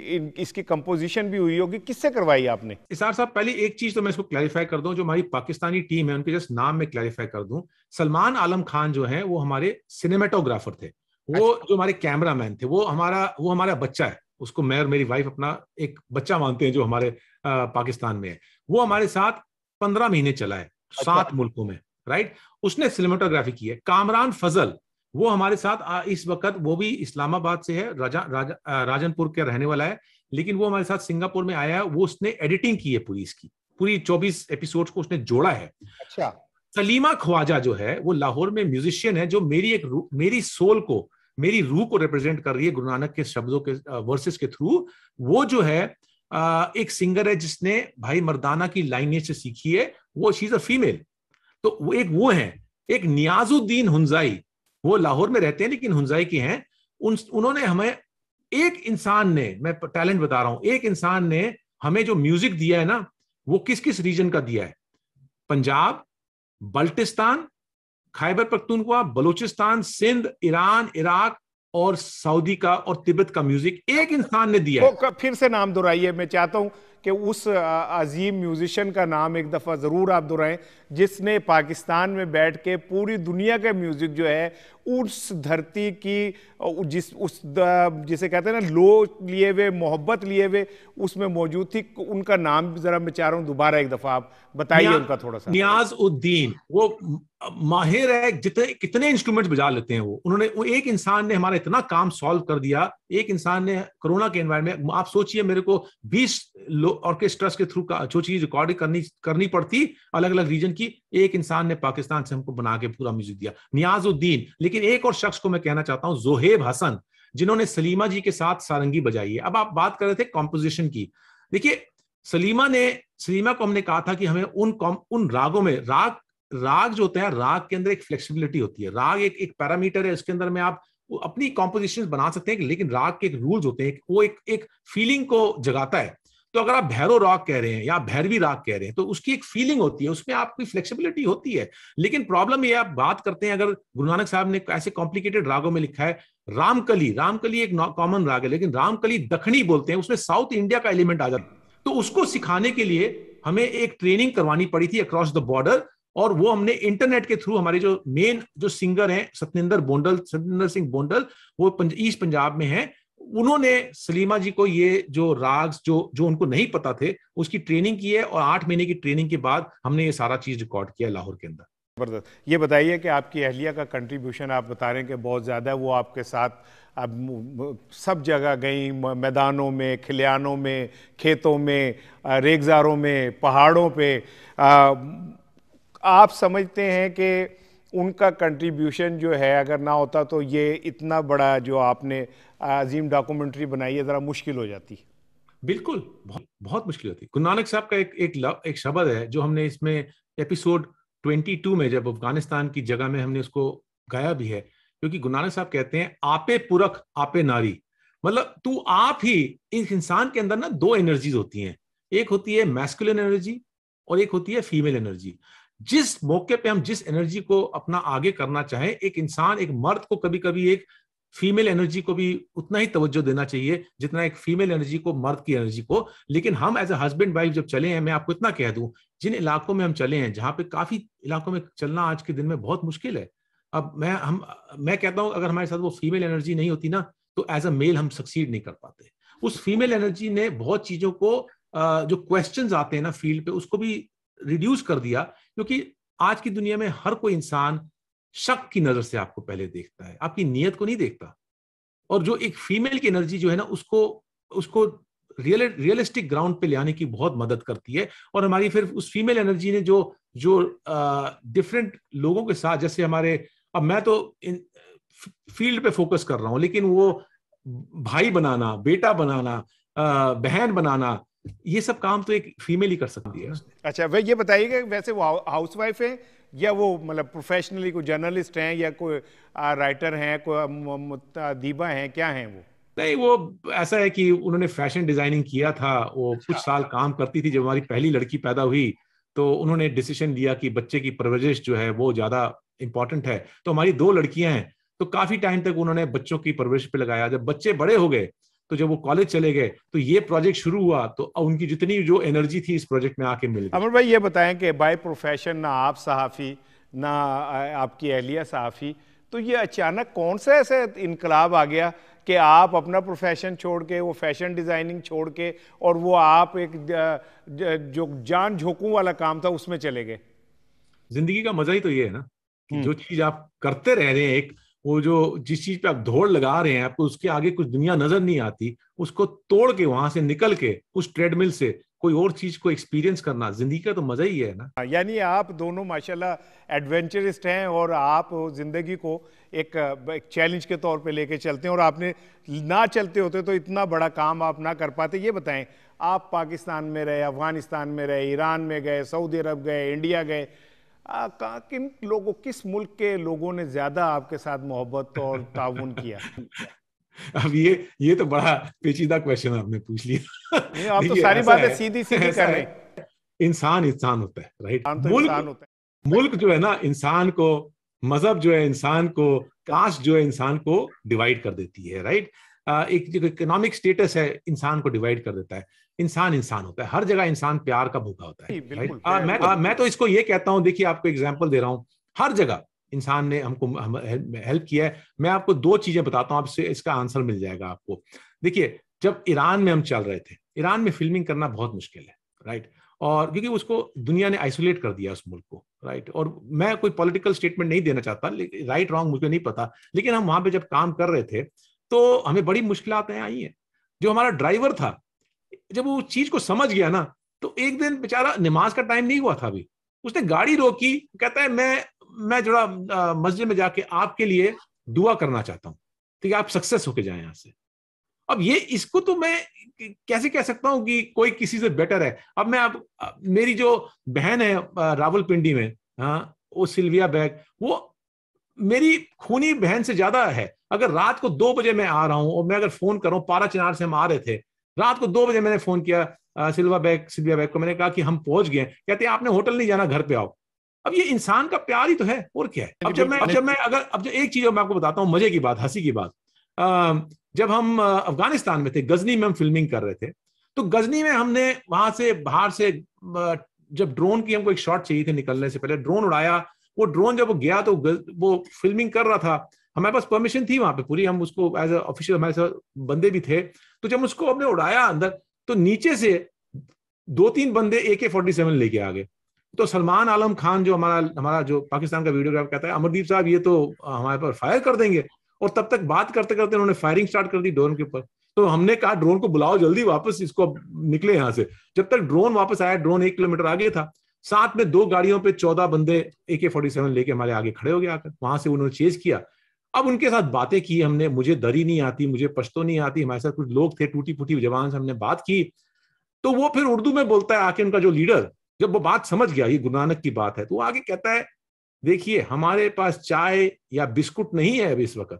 इसकी कंपोजिशन भी हुई होगी किससे करवाई आपने इसार साहब पहले एक चीज तो मैं इसको क्लैरिफाई कर दूं जो हमारी पाकिस्तानी टीम है उनके जस्ट नाम में क्लैरिफाई कर दूं सलमान आलम खान जो है वो हमारे सिनेमेटोग्राफर थे वो अच्छा। जो हमारे कैमरा मैन थे वो हमारा वो हमारा बच्चा है उसको मैं और मेरी वाइफ अपना एक बच्चा मानते हैं जो हमारे आ, पाकिस्तान में है वो हमारे साथ पंद्रह महीने चला है अच्छा। सात मुल्कों में राइट उसने सिनेमाटोग्राफी की है कामरान फजल वो हमारे साथ इस वक्त वो भी इस्लामाबाद से है राजा, राजा राजनपुर के रहने वाला है लेकिन वो हमारे साथ सिंगापुर में आया है वो उसने एडिटिंग की है पूरी इसकी पूरी चौबीस एपिसोड को उसने जोड़ा है अच्छा सलीमा ख्वाजा जो है वो लाहौर में म्यूजिशियन है जो मेरी एक मेरी सोल को मेरी रूह को रिप्रेजेंट कर रही है गुरु नानक के शब्दों के वर्सेस के थ्रू वो जो है एक सिंगर है जिसने भाई मर्दाना की लाइनेज से सीखी है वो शीज अ फीमेल तो वो एक वो है एक नियाजुद्दीन हुंजाई वो लाहौर में रहते हैं लेकिन हुंजाई के हैं उन उन्होंने हमें एक इंसान ने मैं टैलेंट बता रहा हूं एक इंसान ने हमें जो म्यूजिक दिया है ना वो किस किस रीजन का दिया है पंजाब बल्टिस्तान खैबर पख्तूनख्वा बलूचिस्तान सिंध ईरान इराक और सऊदी का और तिब्बत का म्यूजिक एक इंसान ने दिया है। फिर से नाम दोहराइए मैं चाहता हूं कि उस अजीम म्यूज़िशन का नाम एक दफ़ा ज़रूर आप दोहराएं जिसने पाकिस्तान में बैठ के पूरी दुनिया का म्यूज़िक जो है उस धरती की जिस उस जिसे कहते हैं ना लो लिए हुए मोहब्बत लिए हुए उसमें मौजूद थी उनका नाम जरा मैं चाह रहा हूँ दोबारा एक दफा आप बताइए उनका थोड़ा सा नियाज उद्दीन वो माहिर है जितने कितने इंस्ट्रूमेंट बजा लेते हैं वो उन्होंने वो एक इंसान ने हमारा इतना काम सॉल्व कर दिया एक इंसान ने कोरोना के एनवायरमेंट आप सोचिए मेरे को बीस ऑर्केस्ट्रा के थ्रू जो चीज रिकॉर्डिंग करनी करनी पड़ती अलग अलग रीजन की एक इंसान ने पाकिस्तान से हमको बना के पूरा म्यूजिक दिया नियाज उद्दीन लेकिन लेकिन एक और शख्स को मैं कहना चाहता हूं जोहेब हसन जिन्होंने सलीमा जी के साथ सारंगी बजाई है अब आप बात कर रहे थे कॉम्पोजिशन की देखिए सलीमा ने सलीमा को हमने कहा था कि हमें उन उन रागों में राग राग जो होते हैं राग के अंदर एक फ्लेक्सिबिलिटी होती है राग एक एक पैरामीटर है उसके अंदर में आप अपनी कॉम्पोजिशन बना सकते हैं लेकिन राग के एक रूल्स होते हैं वो एक एक फीलिंग को जगाता है तो अगर आप भैरव रॉक कह रहे हैं या भैरवी राग कह रहे हैं तो उसकी एक फीलिंग होती है उसमें आपकी फ्लेक्सिबिलिटी होती है लेकिन प्रॉब्लम ये आप बात करते हैं अगर गुरु नानक साहब ने ऐसे कॉम्प्लिकेटेड रागों में लिखा है रामकली रामकली एक कॉमन राग है लेकिन रामकली दखनी बोलते हैं उसमें साउथ इंडिया का एलिमेंट आ जाता तो उसको सिखाने के लिए हमें एक ट्रेनिंग करवानी पड़ी थी अक्रॉस द बॉर्डर और वो हमने इंटरनेट के थ्रू हमारे जो मेन जो सिंगर हैं सत्येंद्र बोंडल सत्येंद्र सिंह बोंडल वो पंज, ईस्ट पंजाब में हैं उन्होंने सलीमा जी को ये जो राग जो जो उनको नहीं पता थे उसकी ट्रेनिंग की है और आठ महीने की ट्रेनिंग के बाद हमने ये सारा चीज रिकॉर्ड किया लाहौर के अंदर जबरदस्त ये बताइए कि आपकी अहलिया का कंट्रीब्यूशन आप बता रहे हैं कि बहुत ज़्यादा वो आपके साथ अब सब जगह गई मैदानों में खिलियानों में खेतों में रेगजारों में पहाड़ों पे आप समझते हैं कि उनका कंट्रीब्यूशन जो है अगर ना होता तो ये इतना बड़ा जो आपने अजीम डॉक्यूमेंट्री बनाई है ज़रा मुश्किल हो जाती बिल्कुल बहुत बहुत मुश्किल होती गुरु नानक साहब का एक एक एक शब्द है जो हमने इसमें एपिसोड 22 में जब अफगानिस्तान की जगह में हमने उसको गाया भी है क्योंकि गुरु नानक साहब कहते हैं आपे पुरख आपे नारी मतलब तू आप ही इस इंसान के अंदर ना दो एनर्जीज होती हैं एक होती है मैस्कुलिन एनर्जी और एक होती है फीमेल एनर्जी जिस मौके पे हम जिस एनर्जी को अपना आगे करना चाहें एक इंसान एक मर्द को कभी कभी एक फीमेल एनर्जी को भी उतना ही तवज्जो देना चाहिए जितना एक फीमेल एनर्जी को मर्द की एनर्जी को लेकिन हम एज अ हस्बैंड वाइफ जब चले हैं मैं आपको इतना कह दूं जिन इलाकों में हम चले हैं जहां पे काफी इलाकों में चलना आज के दिन में बहुत मुश्किल है अब मैं हम मैं कहता हूं अगर हमारे साथ वो फीमेल एनर्जी नहीं होती ना तो एज अ मेल हम सक्सीड नहीं कर पाते उस फीमेल एनर्जी ने बहुत चीजों को जो क्वेश्चन आते हैं ना फील्ड पे उसको भी रिड्यूस कर दिया क्योंकि आज की दुनिया में हर कोई इंसान शक की नजर से आपको पहले देखता है आपकी नीयत को नहीं देखता और जो एक फीमेल की एनर्जी जो है ना उसको उसको रियल रियलिस्टिक ग्राउंड पे ले आने की बहुत मदद करती है और हमारी फिर उस फीमेल एनर्जी ने जो जो डिफरेंट लोगों के साथ जैसे हमारे अब मैं तो इन फील्ड पे फोकस कर रहा हूँ लेकिन वो भाई बनाना बेटा बनाना बहन बनाना ये सब काम तो एक फीमेल ही कर सकती है अच्छा वह ये बताइएगा वैसे वो हाउसवाइफ है या वो मतलब प्रोफेशनली कोई जर्नलिस्ट हैं या कोई राइटर हैं कोई दीबा हैं क्या हैं वो नहीं वो ऐसा है कि उन्होंने फैशन डिजाइनिंग किया था वो अच्छा। कुछ साल काम करती थी जब हमारी पहली लड़की पैदा हुई तो उन्होंने डिसीजन लिया कि बच्चे की परवरिश जो है वो ज्यादा इंपॉर्टेंट है तो हमारी दो लड़कियां हैं तो काफी टाइम तक उन्होंने बच्चों की परवरिश पे लगाया जब बच्चे बड़े हो गए तो जब वो कॉलेज चले गए तो ये प्रोजेक्ट शुरू हुआ तो उनकी जितनी जो एनर्जी थी इस प्रोजेक्ट में आके मिल अमर भाई ये बताएं कि बाय प्रोफेशन ना आप सहाफ़ी ना आपकी अहलिया सहाफ़ी तो ये अचानक कौन सा ऐसे इनकलाब आ गया कि आप अपना प्रोफेशन छोड़ के वो फैशन डिज़ाइनिंग छोड़ के और वो आप एक जो जान झोंकू वाला काम था उसमें चले गए जिंदगी का मजा ही तो ये है ना कि हम्म। जो चीज़ आप करते रह रहे हैं एक वो जो जिस चीज पे आप दौड़ लगा रहे हैं आपको उसके आगे कुछ दुनिया नजर नहीं आती उसको तोड़ के वहां से निकल के उस ट्रेडमिल से कोई और चीज को एक्सपीरियंस करना जिंदगी का तो मजा ही है ना हाँ, यानी आप दोनों माशाल्लाह एडवेंचरिस्ट हैं और आप जिंदगी को एक, एक चैलेंज के तौर पे लेके चलते हैं और आपने ना चलते होते तो इतना बड़ा काम आप ना कर पाते ये बताएं आप पाकिस्तान में रहे अफगानिस्तान में रहे ईरान में गए सऊदी अरब गए इंडिया गए किन लोगों किस मुल्क के लोगों ने ज्यादा आपके साथ मोहब्बत और ताउन किया अब ये ये तो बड़ा पेचीदा क्वेश्चन आपने पूछ लिया आप तो सारी बातें सीधी सीधी कर रहे इंसान इंसान होता है राइट तो मुल्क होता है मुल्क जो है ना इंसान को मजहब जो है इंसान को कास्ट जो है इंसान को डिवाइड कर देती है राइट एक जो इकोनॉमिक स्टेटस है इंसान को डिवाइड कर देता है इंसान इंसान होता है हर जगह इंसान प्यार का भूखा होता है आ, मैं आ, मैं तो इसको ये कहता हूँ देखिए आपको एग्जाम्पल दे रहा हूँ हर जगह इंसान ने हमको हेल्प किया है मैं आपको दो चीजें बताता हूँ आपसे इसका आंसर मिल जाएगा आपको देखिए जब ईरान में हम चल रहे थे ईरान में फिल्मिंग करना बहुत मुश्किल है राइट और क्योंकि उसको दुनिया ने आइसोलेट कर दिया उस मुल्क को राइट और मैं कोई पॉलिटिकल स्टेटमेंट नहीं देना चाहता राइट रॉन्ग मुझे नहीं पता लेकिन हम वहां पे जब काम कर रहे थे तो हमें बड़ी मुश्किलें आई हैं जो हमारा ड्राइवर था जब वो चीज को समझ गया ना तो एक दिन बेचारा नमाज का टाइम नहीं हुआ था अभी उसने गाड़ी रोकी कहता है मैं मैं जोड़ा मस्जिद में जाके आपके लिए दुआ करना चाहता हूँ ठीक है आप सक्सेस होके जाए यहाँ से अब ये इसको तो मैं कैसे कह सकता हूँ कि कोई किसी से बेटर है अब मैं आप मेरी जो बहन है रावल पिंडी में हाँ वो सिल्विया बैग वो मेरी खूनी बहन से ज्यादा है अगर रात को दो बजे मैं आ रहा हूँ और मैं अगर फोन करूँ पारा चिनार से हम आ रहे थे रात को दो बजे मैंने फोन किया सिल्वा बैग सिल्विया बैग को मैंने कहा कि हम पहुंच गए कहते हैं आपने होटल नहीं जाना घर पे आओ अब ये इंसान का प्यार ही तो है और क्या है अब जब मैं जब मैं अगर अब जो एक चीज मैं आपको बताता हूँ मजे की बात हंसी की बात जब हम अफगानिस्तान में थे गजनी में हम फिल्मिंग कर रहे थे तो गजनी में हमने वहां से बाहर से जब ड्रोन की हमको एक शॉट चाहिए थी निकलने से पहले ड्रोन उड़ाया वो ड्रोन जब वो गया तो वो फिल्मिंग कर रहा था हमारे पास परमिशन थी वहां पे पूरी हम उसको एज ऑफिशियल हमारे साथ बंदे भी थे तो जब उसको हमने उड़ाया अंदर तो नीचे से दो तीन बंदे ए के फोर्टी सेवन लेके आ गए तो सलमान आलम खान जो हमारा हमारा जो पाकिस्तान का वीडियोग्राफर कहता है अमरदीप साहब ये तो हमारे पर फायर कर देंगे और तब तक बात करते करते उन्होंने फायरिंग स्टार्ट कर दी ड्रोन के ऊपर तो हमने कहा ड्रोन को बुलाओ जल्दी वापस इसको निकले यहाँ से जब तक ड्रोन वापस आया ड्रोन एक किलोमीटर आगे था साथ में दो गाड़ियों पे चौदह बंदे ए के फोर्टी सेवन लेके हमारे आगे खड़े हो गए आकर वहां से उन्होंने चेज किया अब उनके साथ बातें की हमने मुझे दरी नहीं आती मुझे पश्तो नहीं आती हमारे साथ कुछ लोग थे टूटी फूटी जवान से हमने बात की तो वो फिर उर्दू में बोलता है आके उनका जो लीडर जब वो बात समझ गया ये गुरु नानक की बात है तो वो आगे कहता है देखिए हमारे पास चाय या बिस्कुट नहीं है अभी इस वक्त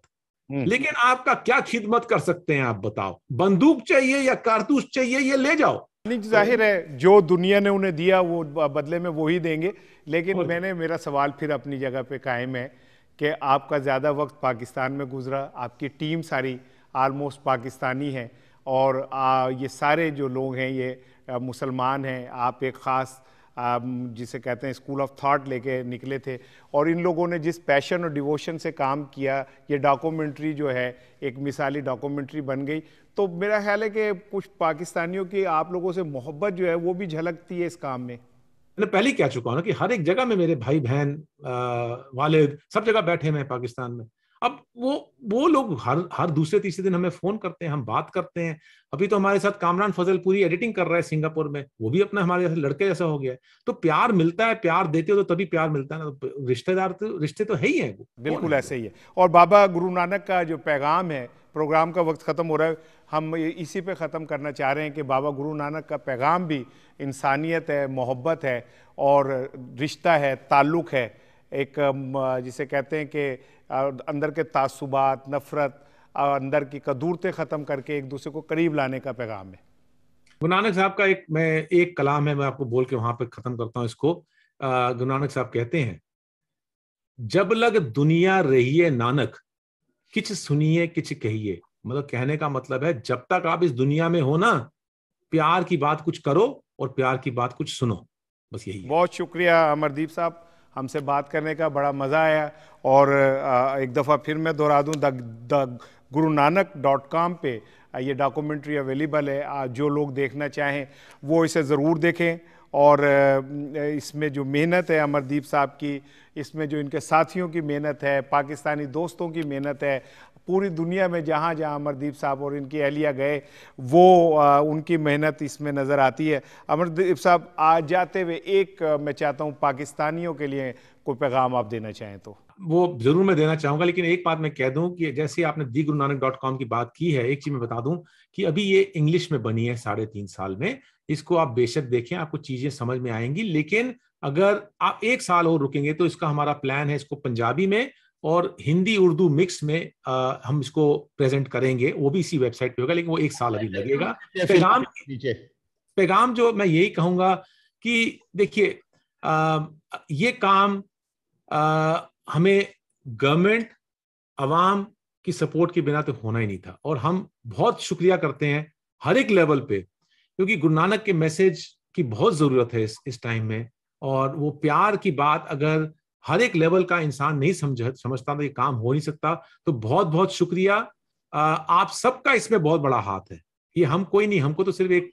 हम्म। लेकिन आपका क्या खिदमत कर सकते हैं आप बताओ बंदूक चाहिए या कारतूस चाहिए ये ले जाओ जाहिर है जो दुनिया ने उन्हें दिया वो बदले में वो ही देंगे लेकिन मैंने मेरा सवाल फिर अपनी जगह पे कायम है कि आपका ज़्यादा वक्त पाकिस्तान में गुजरा आपकी टीम सारी आलमोस्ट पाकिस्तानी है और आ, ये सारे जो लोग हैं ये मुसलमान हैं आप एक ख़ास जिसे कहते हैं स्कूल ऑफ थॉट लेके निकले थे और इन लोगों ने जिस पैशन और डिवोशन से काम किया ये डॉक्यूमेंट्री जो है एक मिसाली डॉक्यूमेंट्री बन गई तो मेरा ख्याल है कि कुछ पाकिस्तानियों की आप लोगों से मोहब्बत जो है वो भी झलकती है इस काम में मैंने पहले कह चुका हूँ ना कि हर एक जगह में मेरे भाई बहन वालिद सब जगह बैठे हैं पाकिस्तान में अब वो वो लोग हर हर दूसरे तीसरे दिन हमें फोन करते हैं हम बात करते हैं अभी तो हमारे साथ कामरान फजल पूरी एडिटिंग कर रहा है सिंगापुर में वो भी अपना हमारे लड़के जैसा हो गया है तो प्यार मिलता है प्यार देते हो तो तभी प्यार मिलता है ना तो रिश्तेदार तो रिश्ते तो है ही है बिल्कुल ऐसे ही है और बाबा गुरु नानक का जो पैगाम है प्रोग्राम का वक्त ख़त्म हो रहा है हम इसी पे ख़त्म करना चाह रहे हैं कि बाबा गुरु नानक का पैगाम भी इंसानियत है मोहब्बत है और रिश्ता है ताल्लुक़ है एक जिसे कहते हैं कि अंदर के तासुबात नफ़रत और अंदर की कदूरतें ख़त्म करके एक दूसरे को करीब लाने का पैगाम है गुरु नानक साहब का एक मैं एक कलाम है मैं आपको बोल के वहां पर ख़त्म करता हूँ इसको गुरु नानक साहब कहते हैं जब लग दुनिया रही है नानक किच सुनिए किच कहिए मतलब कहने का मतलब है जब तक आप इस दुनिया में हो ना प्यार की बात कुछ करो और प्यार की बात कुछ सुनो बस यही बहुत शुक्रिया अमरदीप साहब हमसे बात करने का बड़ा मज़ा आया और एक दफ़ा फिर मैं दोहरा दूँ द, गुरु नानक डॉट कॉम पर ये डॉक्यूमेंट्री अवेलेबल है जो लोग देखना चाहें वो इसे ज़रूर देखें और इसमें जो मेहनत है अमरदीप साहब की इसमें जो इनके साथियों की मेहनत है पाकिस्तानी दोस्तों की मेहनत है पूरी दुनिया में जहाँ जहाँ अमरदीप साहब और इनकी अहलिया गए वो आ, उनकी मेहनत इसमें नज़र आती है अमरदीप साहब आ जाते हुए एक मैं चाहता हूँ पाकिस्तानियों के लिए कोई पैगाम आप देना चाहें तो वो जरूर मैं देना चाहूंगा लेकिन एक बात मैं कह दूं कि जैसे आपने दी गुरु नानक डॉट कॉम की बात की है एक चीज मैं बता दूं कि अभी ये इंग्लिश में बनी है साढ़े तीन साल में इसको आप बेशक देखें आपको चीजें समझ में आएंगी लेकिन अगर आप एक साल और रुकेंगे तो इसका हमारा प्लान है इसको पंजाबी में और हिंदी उर्दू मिक्स में आ, हम इसको प्रेजेंट करेंगे वो भी इसी वेबसाइट पे होगा लेकिन वो एक साल अभी लगेगा पैगाम पैगाम जो मैं यही कहूंगा कि देखिए ये काम आ, हमें गवर्नमेंट आवाम की सपोर्ट के बिना तो होना ही नहीं था और हम बहुत शुक्रिया करते हैं हर एक लेवल पे क्योंकि गुरु नानक के मैसेज की बहुत ज़रूरत है इस इस टाइम में और वो प्यार की बात अगर हर एक लेवल का इंसान नहीं समझ समझता था ये काम हो नहीं सकता तो बहुत बहुत शुक्रिया आप सबका इसमें बहुत बड़ा हाथ है ये हम कोई नहीं हमको तो सिर्फ एक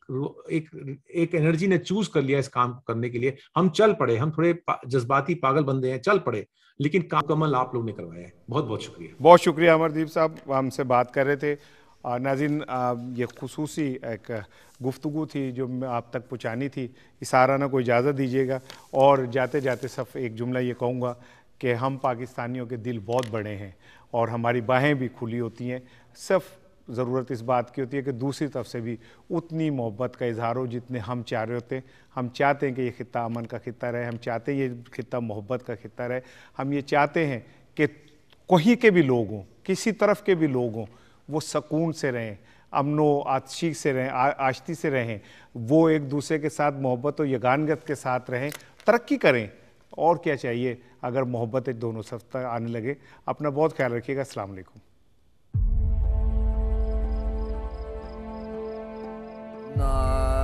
एक एक एनर्जी ने चूज कर लिया इस काम को करने के लिए हम चल पड़े हम थोड़े पा, जज्बाती पागल बंदे हैं चल पड़े लेकिन काम कमल आप लोग ने करवाया है बहुत बहुत शुक्रिया बहुत शुक्रिया अमरदीप साहब हमसे बात कर रहे थे नाजिन ये खसूसी एक गुफ्तु थी जो आप तक पहुँचानी थी इशाराना को इजाज़त दीजिएगा और जाते जाते सब एक जुमला ये कहूँगा कि हम पाकिस्तानियों के दिल बहुत बड़े हैं और हमारी बाहें भी खुली होती हैं सिर्फ ज़रूरत इस बात की होती है कि दूसरी तरफ से भी उतनी मोहब्बत का इजहार हो जितने हम चाह रहे होते हैं हम चाहते हैं कि ये खत्ता अमन का खत्ता रहे हम चाहते हैं ये खत्ता मोहब्बत का खत्ता रहे हम ये चाहते हैं कि कहीं के भी लोग हों किसी तरफ के भी लोग हों वो सकून से रहें अमनो आतशी से रहें आश्ती से रहें वो एक दूसरे के साथ मोहब्बत और यगानगत के साथ रहें तरक्की करें और क्या चाहिए अगर मोहब्बत एक दोनों सफ आने लगे अपना बहुत ख्याल रखिएगा अलैक्म ना